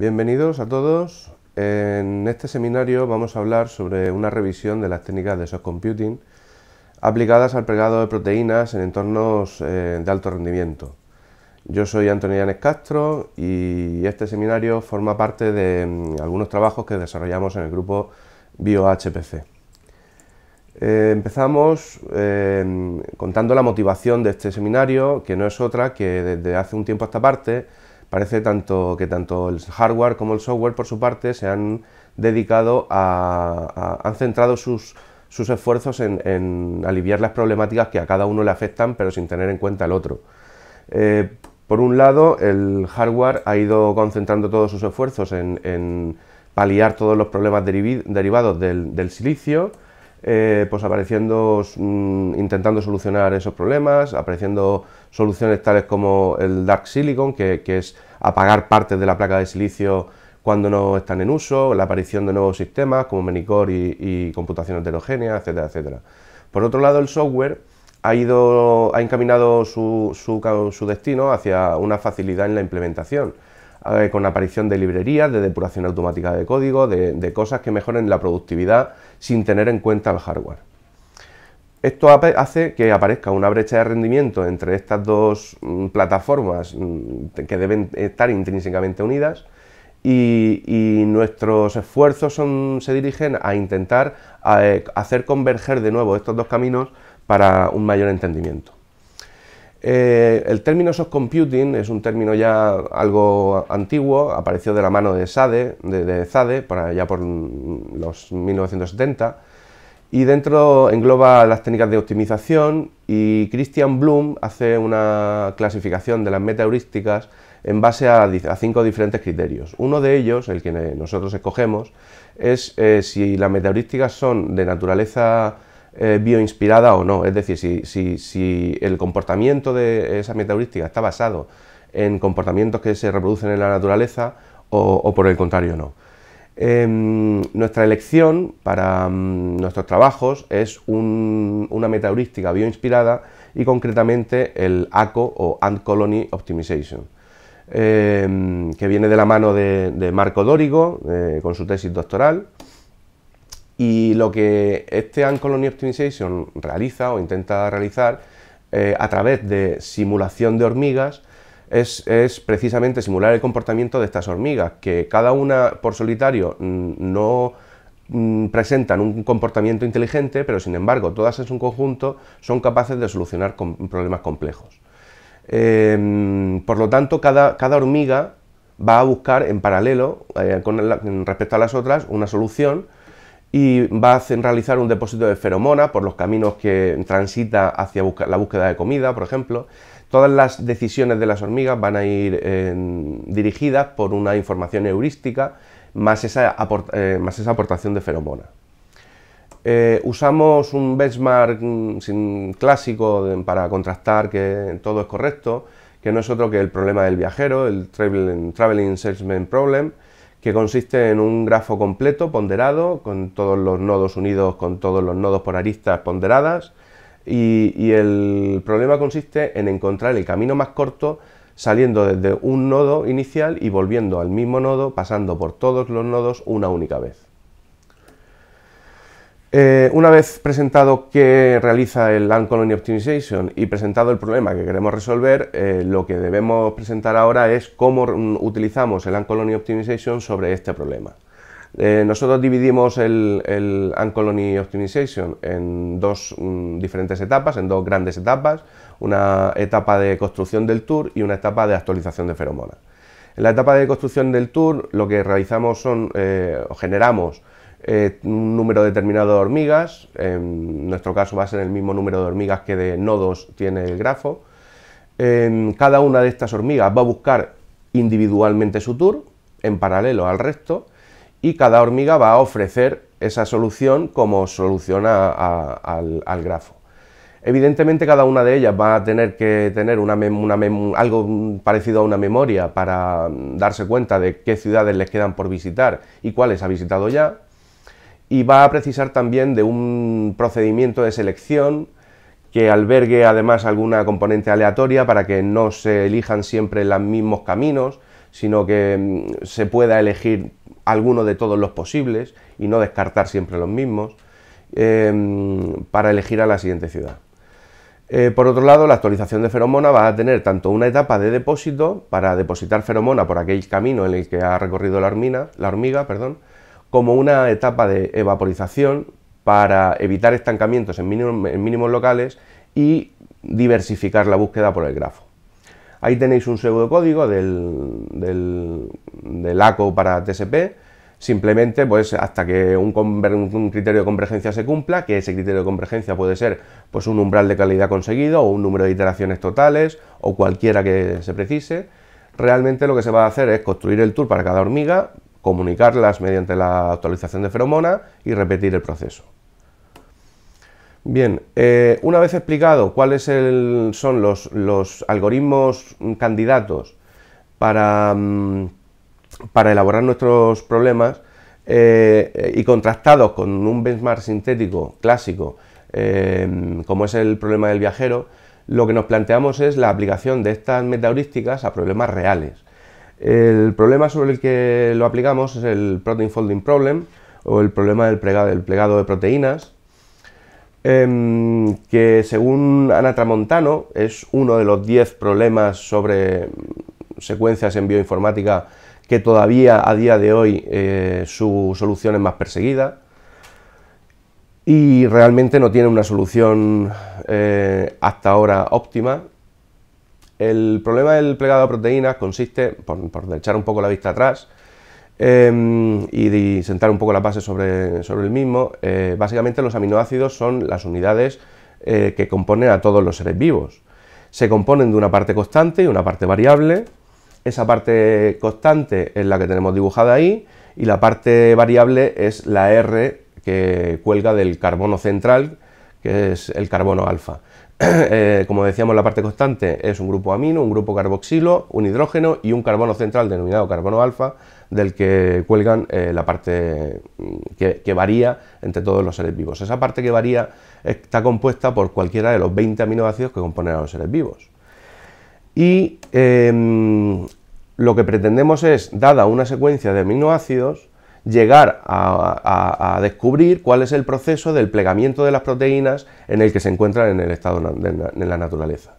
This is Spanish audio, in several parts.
Bienvenidos a todos. En este seminario vamos a hablar sobre una revisión de las técnicas de soft computing aplicadas al pregado de proteínas en entornos eh, de alto rendimiento. Yo soy Antonio Yanes Castro y este seminario forma parte de mm, algunos trabajos que desarrollamos en el grupo BioHPC. Eh, empezamos eh, mm, contando la motivación de este seminario, que no es otra que desde hace un tiempo hasta parte Parece tanto que tanto el hardware como el software, por su parte, se han dedicado a, han centrado sus, sus esfuerzos en, aliviar las problemáticas que a cada uno le afectan, pero sin tener en cuenta el otro. Eh, por un lado, el hardware ha ido concentrando todos sus esfuerzos en, paliar todos los problemas derivados del, silicio, eh, pues apareciendo, mm, intentando solucionar esos problemas, apareciendo soluciones tales como el Dark Silicon, que, es apagar partes de la placa de silicio cuando no están en uso, la aparición de nuevos sistemas como Menicor y, computaciones computación heterogénea, etcétera, etcétera. Por otro lado, el software ha ido, ha encaminado su, su, destino hacia una facilidad en la implementación, eh, con la aparición de librerías, de depuración automática de código, de cosas que mejoren la productividad sin tener en cuenta el hardware. Esto hace que aparezca una brecha de rendimiento entre estas dos mm, plataformas mm, que deben estar intrínsecamente unidas y, nuestros esfuerzos se dirigen a intentar eh, hacer converger de nuevo estos dos caminos para un mayor entendimiento. Eh, el término soft computing es un término ya algo antiguo, apareció de la mano de Sade, de, por mm, los 1970 y dentro engloba las técnicas de optimización y Christian Bloom hace una clasificación de las meta en base a, cinco diferentes criterios. Uno de ellos, el que nosotros escogemos, es eh, si las meta son de naturaleza eh, bioinspirada o no. Es decir, si, el comportamiento de esa meta está basado en comportamientos que se reproducen en la naturaleza o por el contrario no. Em, nuestra elección para mm, nuestros trabajos es una metaheurística bioinspirada y concretamente el ACO o Ant Colony Optimization, em, que viene de la mano de, Marco Dórigo eh, con su tesis doctoral. Y lo que este Ant Colony Optimization realiza o intenta realizar eh, a través de simulación de hormigas es, precisamente simular el comportamiento de estas hormigas, que cada una por solitario mm, no mm, presentan un comportamiento inteligente, pero sin embargo todas en un conjunto son capaces de solucionar problemas complejos. Em, por lo tanto, cada, hormiga va a buscar en paralelo eh, con respecto a las otras una solución y va a realizar un depósito de feromona por los caminos que transita hacia la búsqueda de comida, por ejemplo. Todas las decisiones de las hormigas van a ir eh, dirigidas por una información heurística más esa, eh, más esa aportación de feromona. Eh, usamos un benchmark mm, clásico para contrastar que todo es correcto, que no es otro que el problema del viajero, el Traveling Searchment Problem, que consiste en un grafo completo ponderado, con todos los nodos unidos, con todos los nodos por aristas ponderadas, y, y el problema consiste en encontrar el camino más corto saliendo desde un nodo inicial y volviendo al mismo nodo, pasando por todos los nodos una única vez. Eh, una vez presentado qué realiza el Land Colony Optimization y presentado el problema que queremos resolver, eh, lo que debemos presentar ahora es cómo mm, utilizamos el Uncolony Colony Optimization sobre este problema. Eh, nosotros dividimos el, el Colony Optimization en dos mm, diferentes etapas, en dos grandes etapas, una etapa de construcción del tour y una etapa de actualización de feromonas. En la etapa de construcción del tour lo que realizamos son, o generamos, eh, un número determinado de hormigas, en nuestro caso va a ser el mismo número de hormigas que de nodos tiene el grafo. cada una de estas hormigas va a buscar individualmente su tour, en paralelo al resto, y cada hormiga va a ofrecer esa solución como solución al, grafo. Evidentemente cada una de ellas va a tener que tener una algo parecido a una memoria para darse cuenta de qué ciudades les quedan por visitar y cuáles ha visitado ya, y va a precisar también de un procedimiento de selección que albergue además alguna componente aleatoria para que no se elijan siempre los mismos caminos, sino que mm, se pueda elegir alguno de todos los posibles y no descartar siempre los mismos eh, para elegir a la siguiente ciudad. Eh, por otro lado, la actualización de feromona va a tener tanto una etapa de depósito para depositar feromona por aquel camino en el que ha recorrido la hormiga, la hormiga perdón, como una etapa de evaporización para evitar estancamientos en, mínimos locales y diversificar la búsqueda por el grafo. Ahí tenéis un pseudocódigo del, del, del ACO para TSP, simplemente pues hasta que un, un, criterio de convergencia se cumpla, que ese criterio de convergencia puede ser pues un umbral de calidad conseguido o un número de iteraciones totales o cualquiera que se precise. Realmente lo que se va a hacer es construir el tour para cada hormiga, comunicarlas mediante la actualización de feromona y repetir el proceso. Bien, eh, una vez explicado cuáles son los, algoritmos candidatos para, mm, para elaborar nuestros problemas eh, y contrastados con un benchmark sintético clásico, eh, como es el problema del viajero, lo que nos planteamos es la aplicación de estas metaheurísticas a problemas reales. El problema sobre el que lo aplicamos es el Protein Folding Problem o el problema del plegado, de proteínas, em, que según Ana Tramontano es uno de los 10 problemas sobre secuencias en bioinformática que todavía a día de hoy eh, su solución es más perseguida y realmente no tiene una solución eh, hasta ahora óptima el problema del plegado de proteínas consiste, por, echar un poco la vista atrás em, y sentar un poco la base sobre, el mismo, eh, básicamente los aminoácidos son las unidades eh, que componen a todos los seres vivos. Se componen de una parte constante y una parte variable. Esa parte constante es la que tenemos dibujada ahí y la parte variable es la R que cuelga del carbono central, que es el carbono alfa. Eh, como decíamos, la parte constante es un grupo amino, un grupo carboxilo, un hidrógeno y un carbono central denominado carbono alfa, del que cuelgan eh, la parte mm, que, varía entre todos los seres vivos. Esa parte que varía está compuesta por cualquiera de los 20 aminoácidos que componen a los seres vivos. Y em, lo que pretendemos es, dada una secuencia de aminoácidos, llegar a, descubrir cuál es el proceso del plegamiento de las proteínas en el que se encuentran en el estado de la, naturaleza.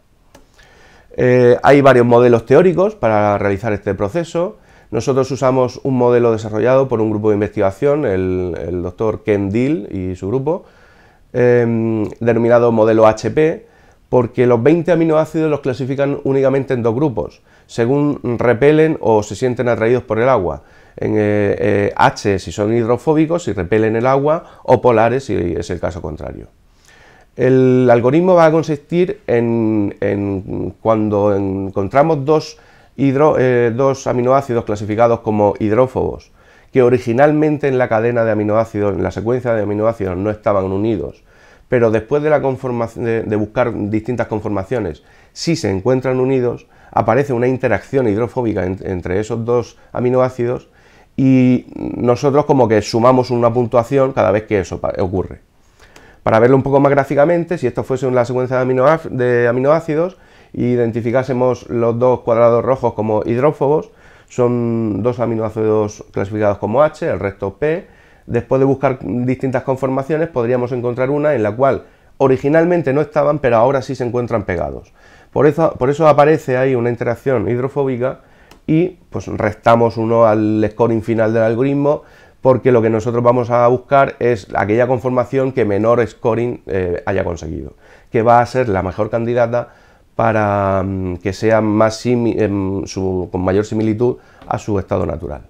Eh, hay varios modelos teóricos para realizar este proceso. Nosotros usamos un modelo desarrollado por un grupo de investigación, el, doctor Ken Dill y su grupo, em, denominado modelo HP, porque los 20 aminoácidos los clasifican únicamente en dos grupos, según repelen o se sienten atraídos por el agua en, eh, eh, H si son hidrofóbicos, y repelen el agua, o polares si es el caso contrario. El algoritmo va a consistir en, cuando encontramos eh, dos, aminoácidos clasificados como hidrófobos, que originalmente en la cadena de aminoácidos, en la secuencia de aminoácidos no estaban unidos, pero después de, la conformación, de, buscar distintas conformaciones, si se encuentran unidos, aparece una interacción hidrofóbica entre esos dos aminoácidos y nosotros como que sumamos una puntuación cada vez que eso ocurre. Para verlo un poco más gráficamente, si esto fuese una secuencia de, aminoácidos y identificásemos los dos cuadrados rojos como hidrófobos, son dos aminoácidos clasificados como H, el resto P. Después de buscar distintas conformaciones, podríamos encontrar una en la cual originalmente no estaban, pero ahora sí se encuentran pegados. Por eso, por eso aparece ahí una interacción hidrofóbica y pues restamos uno al scoring final del algoritmo porque lo que nosotros vamos a buscar es aquella conformación que menor scoring eh, haya conseguido, que va a ser la mejor candidata para mm, que sea más em, con mayor similitud a su estado natural.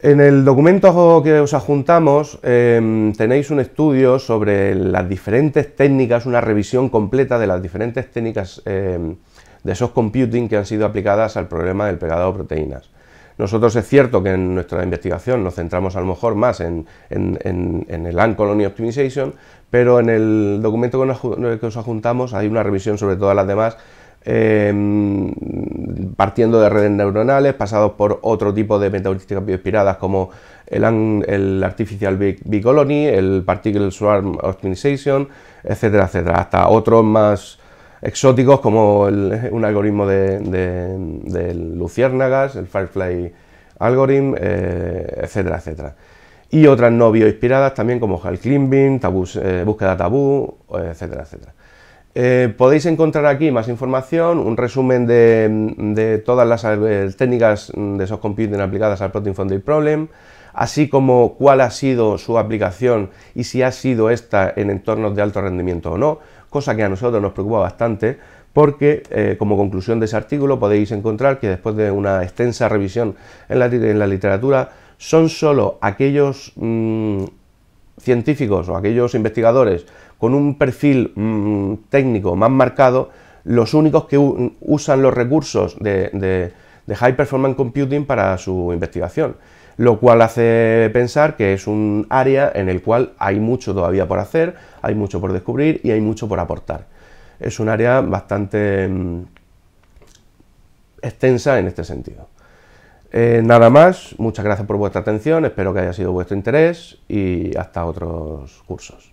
En el documento que os adjuntamos em, tenéis un estudio sobre las diferentes técnicas, una revisión completa de las diferentes técnicas em, de esos computing que han sido aplicadas al problema del pegado de proteínas. Nosotros es cierto que en nuestra investigación nos centramos a lo mejor más en, el AND Colony Optimization, pero en el documento que, os adjuntamos hay una revisión sobre todas las demás em, partiendo de redes neuronales, pasados por otro tipo de metabolísticas bioinspiradas como el, el Artificial Big, Colony, el Particle Swarm Optimization, etcétera, etcétera, hasta otros más exóticos como un algoritmo de, luciérnagas, el Firefly Algorithm, eh, etcétera, etcétera. Y otras no bioinspiradas también como Hal Climbing, eh, búsqueda tabú, etcétera, etcétera. Eh, podéis encontrar aquí más información, un resumen de, todas las técnicas de soft computing aplicadas al Protein Foundry Problem, así como cuál ha sido su aplicación y si ha sido esta en entornos de alto rendimiento o no cosa que a nosotros nos preocupa bastante porque eh, como conclusión de ese artículo podéis encontrar que después de una extensa revisión en la, literatura son sólo aquellos mm, científicos o aquellos investigadores con un perfil mm, técnico más marcado los únicos que usan los recursos de, de High Performance Computing para su investigación lo cual hace pensar que es un área en el cual hay mucho todavía por hacer, hay mucho por descubrir y hay mucho por aportar. Es un área bastante mm, extensa en este sentido. Eh, nada más, muchas gracias por vuestra atención, espero que haya sido vuestro interés y hasta otros cursos.